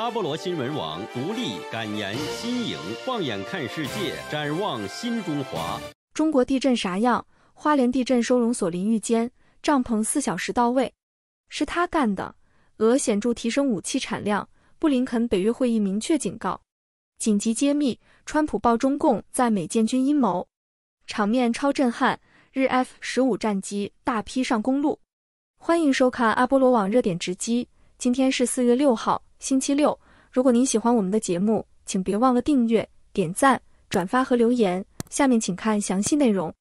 阿波罗新闻网独立、感言、新颖，放眼看世界，展望新中华。中国地震啥样？花莲地震收容所淋浴间帐篷四小时到位，是他干的。俄显著提升武器产量，布林肯北约会议明确警告。紧急揭秘：川普爆中共在美建军阴谋，场面超震撼。日 F 十五战机大批上公路。欢迎收看阿波罗网热点直击，今天是四月六号。星期六，如果您喜欢我们的节目，请别忘了订阅、点赞、转发和留言。下面请看详细内容。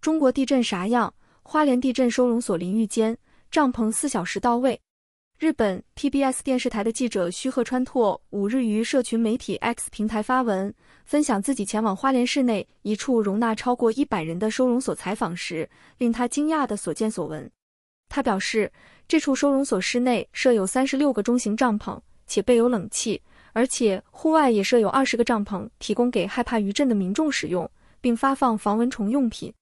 中国地震啥样？花莲地震收容所淋浴间帐篷四小时到位。日本 TBS 电视台的记者须贺川拓五日于社群媒体 X 平台发文，分享自己前往花莲市内一处容纳超过一百人的收容所采访时，令他惊讶的所见所闻。他表示，这处收容所室内设有三十六个中型帐篷，且备有冷气，而且户外也设有二十个帐篷，提供给害怕余震的民众使用，并发放防蚊虫用品。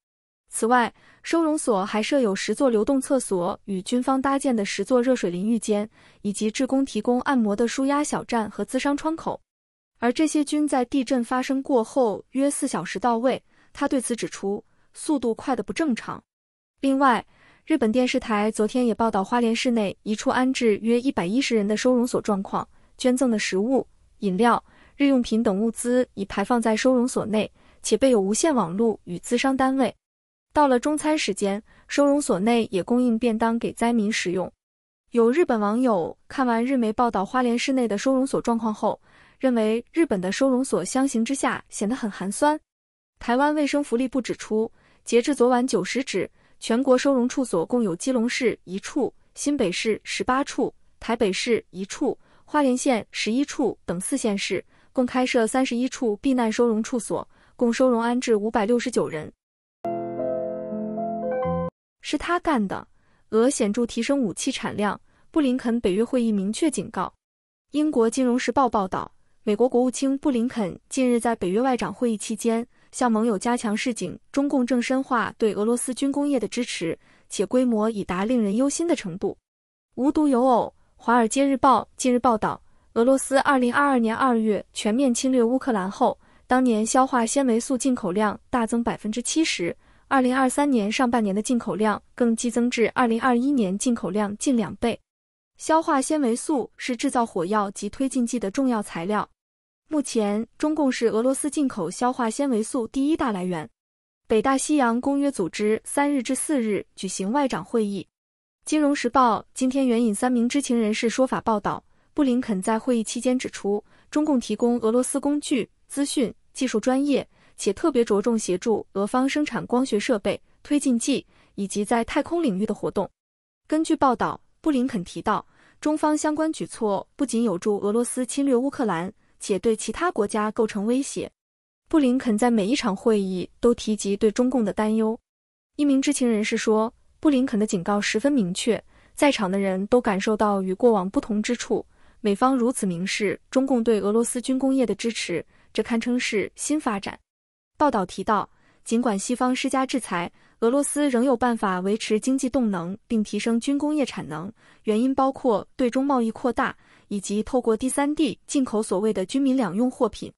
此外，收容所还设有十座流动厕所与军方搭建的十座热水淋浴间，以及职工提供按摩的舒压小站和资商窗口。而这些均在地震发生过后约四小时到位。他对此指出，速度快的不正常。另外，日本电视台昨天也报道，花莲市内一处安置约一百一十人的收容所状况，捐赠的食物、饮料、日用品等物资已排放在收容所内，且备有无线网络与资商单位。到了中餐时间，收容所内也供应便当给灾民食用。有日本网友看完日媒报道花莲市内的收容所状况后，认为日本的收容所相形之下显得很寒酸。台湾卫生福利部指出，截至昨晚九时止，全国收容处所共有基隆市一处、新北市十八处、台北市一处、花莲县十一处等四县市，共开设三十一处避难收容处所，共收容安置五百六十九人。是他干的。俄显著提升武器产量，布林肯北约会议明确警告。英国《金融时报》报道，美国国务卿布林肯近日在北约外长会议期间向盟友加强示警，中共正深化对俄罗斯军工业的支持，且规模已达令人忧心的程度。无独有偶，《华尔街日报》近日报道，俄罗斯2022年2月全面侵略乌克兰后，当年消化纤维素进口量大增百分之七十。二零二三年上半年的进口量更激增至二零二一年进口量近两倍。硝化纤维素是制造火药及推进剂的重要材料。目前，中共是俄罗斯进口硝化纤维素第一大来源。北大西洋公约组织三日至四日举行外长会议。金融时报今天援引三名知情人士说法报道，布林肯在会议期间指出，中共提供俄罗斯工具、资讯、技术、专业。且特别着重协助俄方生产光学设备、推进剂以及在太空领域的活动。根据报道，布林肯提到，中方相关举措不仅有助俄罗斯侵略乌克兰，且对其他国家构成威胁。布林肯在每一场会议都提及对中共的担忧。一名知情人士说，布林肯的警告十分明确，在场的人都感受到与过往不同之处。美方如此明示中共对俄罗斯军工业的支持，这堪称是新发展。报道提到，尽管西方施加制裁，俄罗斯仍有办法维持经济动能并提升军工业产能。原因包括对中贸易扩大，以及透过第三地进口所谓的军民两用货品。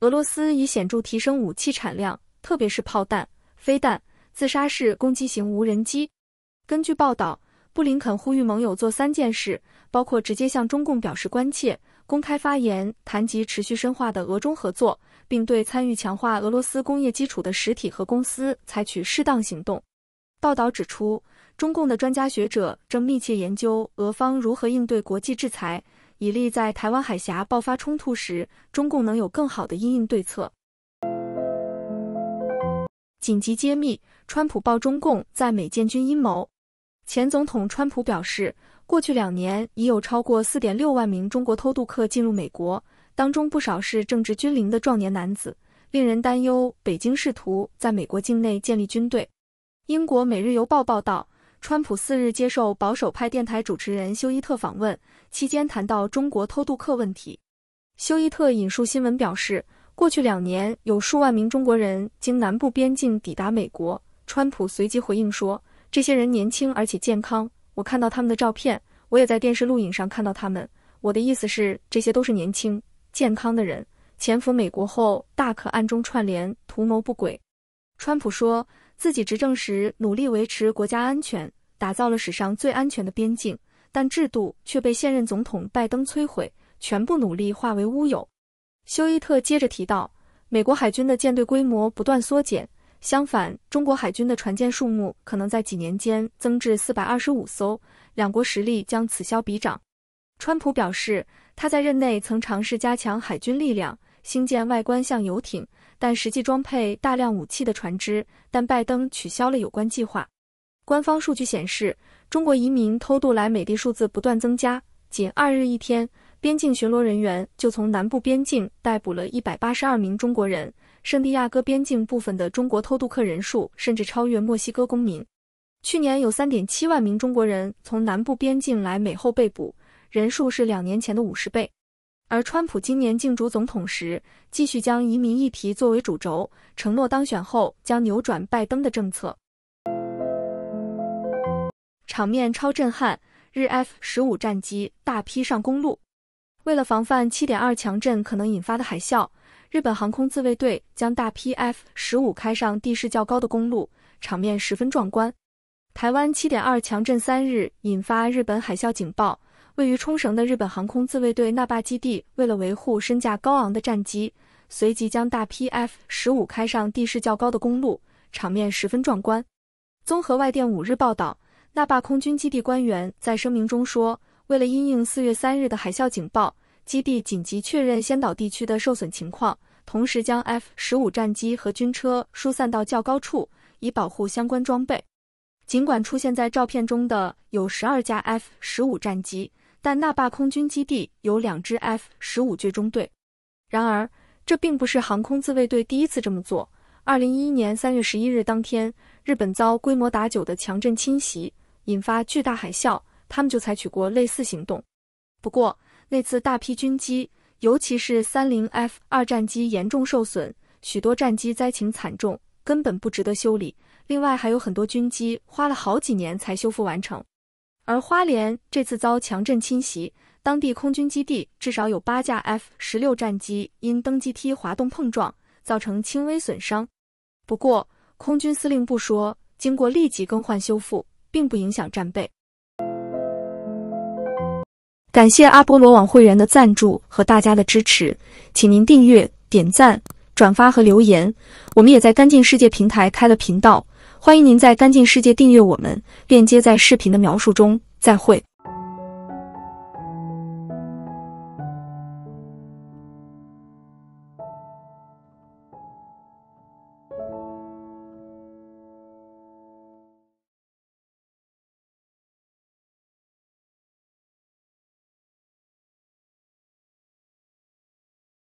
俄罗斯已显著提升武器产量，特别是炮弹、飞弹、自杀式攻击型无人机。根据报道，布林肯呼吁盟友做三件事，包括直接向中共表示关切。公开发言谈及持续深化的俄中合作，并对参与强化俄罗斯工业基础的实体和公司采取适当行动。报道指出，中共的专家学者正密切研究俄方如何应对国际制裁，以利在台湾海峡爆发冲突时，中共能有更好的因应对策。紧急揭秘：川普曝中共在美建军阴谋。前总统川普表示，过去两年已有超过四点六万名中国偷渡客进入美国，当中不少是正值军龄的壮年男子，令人担忧北京试图在美国境内建立军队。英国《每日邮报》报道，川普四日接受保守派电台主持人休伊特访问期间谈到中国偷渡客问题，休伊特引述新闻表示，过去两年有数万名中国人经南部边境抵达美国。川普随即回应说。这些人年轻而且健康，我看到他们的照片，我也在电视录影上看到他们。我的意思是，这些都是年轻、健康的人，潜伏美国后，大可暗中串联，图谋不轨。川普说自己执政时努力维持国家安全，打造了史上最安全的边境，但制度却被现任总统拜登摧毁，全部努力化为乌有。休伊特接着提到，美国海军的舰队规模不断缩减。相反，中国海军的船舰数目可能在几年间增至四百二十五艘，两国实力将此消彼长。川普表示，他在任内曾尝试加强海军力量，兴建外观像游艇但实际装配大量武器的船只，但拜登取消了有关计划。官方数据显示，中国移民偷渡来美的数字不断增加，仅二日一天，边境巡逻人员就从南部边境逮捕了一百八十二名中国人。圣地亚哥边境部分的中国偷渡客人数甚至超越墨西哥公民。去年有3.7万名中国人从南部边境来美后被捕，人数是两年前的五十倍。而川普今年竞逐总统时，继续将移民议题作为主轴，承诺当选后将扭转拜登的政策。场面超震撼，日 F 十五战机大批上公路，为了防范7.2强震可能引发的海啸。日本航空自卫队将大批 F 十五开上地势较高的公路，场面十分壮观。台湾七点二强震三日引发日本海啸警报，位于冲绳的日本航空自卫队那霸基地为了维护身价高昂的战机，随即将大批 F 十五开上地势较高的公路，场面十分壮观。综合外电五日报道，那霸空军基地官员在声明中说，为了因应四月三日的海啸警报。基地紧急确认先岛地区的受损情况，同时将 F 十五战机和军车疏散到较高处，以保护相关装备。尽管出现在照片中的有十二架 F 十五战机，但那霸空军基地有两支 F 十五中队。然而，这并不是航空自卫队第一次这么做。二零一一年三月十一日当天，日本遭规模达九的强震侵袭，引发巨大海啸，他们就采取过类似行动。不过，那次大批军机，尤其是三零 F 二战机严重受损，许多战机灾情惨重，根本不值得修理。另外还有很多军机花了好几年才修复完成。而花莲这次遭强震侵袭，当地空军基地至少有八架 F 十六战机因登机梯滑动碰撞造成轻微损伤。不过空军司令部说，经过立即更换修复，并不影响战备。感谢阿波罗网会员的赞助和大家的支持，请您订阅、点赞、转发和留言。我们也在干净世界平台开了频道，欢迎您在干净世界订阅我们，链接在视频的描述中。再会。